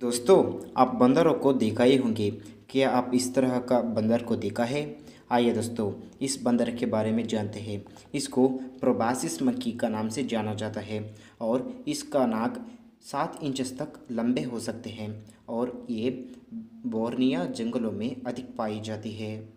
दोस्तों आप बंदरों को देखा ही होंगे क्या आप इस तरह का बंदर को देखा है आइए दोस्तों इस बंदर के बारे में जानते हैं इसको प्रोबासिस मक्की का नाम से जाना जाता है और इसका नाक सात इंच तक लंबे हो सकते हैं और ये बोर्निया जंगलों में अधिक पाई जाती है